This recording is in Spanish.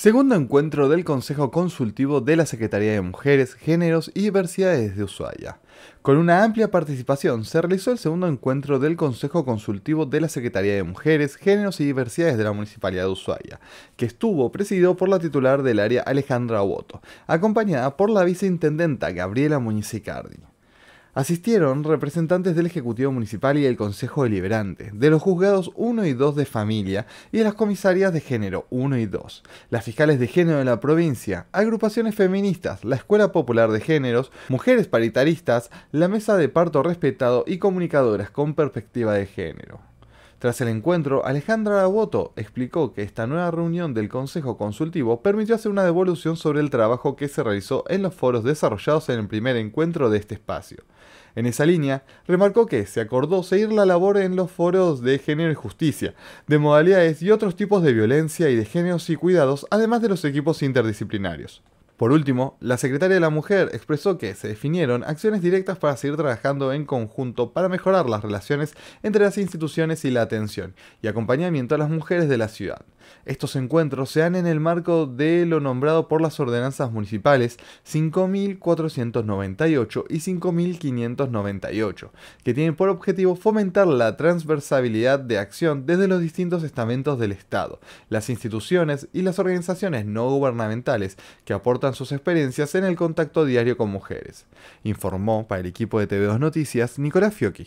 Segundo encuentro del Consejo Consultivo de la Secretaría de Mujeres, Géneros y Diversidades de Ushuaia. Con una amplia participación se realizó el segundo encuentro del Consejo Consultivo de la Secretaría de Mujeres, Géneros y Diversidades de la Municipalidad de Ushuaia, que estuvo presidido por la titular del área Alejandra Oboto, acompañada por la viceintendenta Gabriela Muñiz Asistieron representantes del Ejecutivo Municipal y del Consejo Deliberante, de los juzgados 1 y 2 de familia y de las comisarías de género 1 y 2, las fiscales de género de la provincia, agrupaciones feministas, la Escuela Popular de Géneros, mujeres paritaristas, la Mesa de Parto Respetado y comunicadoras con perspectiva de género. Tras el encuentro, Alejandra Aboto explicó que esta nueva reunión del Consejo Consultivo permitió hacer una devolución sobre el trabajo que se realizó en los foros desarrollados en el primer encuentro de este espacio. En esa línea, remarcó que se acordó seguir la labor en los foros de género y justicia, de modalidades y otros tipos de violencia y de géneros y cuidados, además de los equipos interdisciplinarios. Por último, la secretaria de la Mujer expresó que se definieron acciones directas para seguir trabajando en conjunto para mejorar las relaciones entre las instituciones y la atención y acompañamiento a las mujeres de la ciudad. Estos encuentros se dan en el marco de lo nombrado por las ordenanzas municipales 5.498 y 5.598, que tienen por objetivo fomentar la transversabilidad de acción desde los distintos estamentos del Estado, las instituciones y las organizaciones no gubernamentales que aportan sus experiencias en el contacto diario con mujeres, informó para el equipo de TV2 Noticias Nicolás Fiocchi.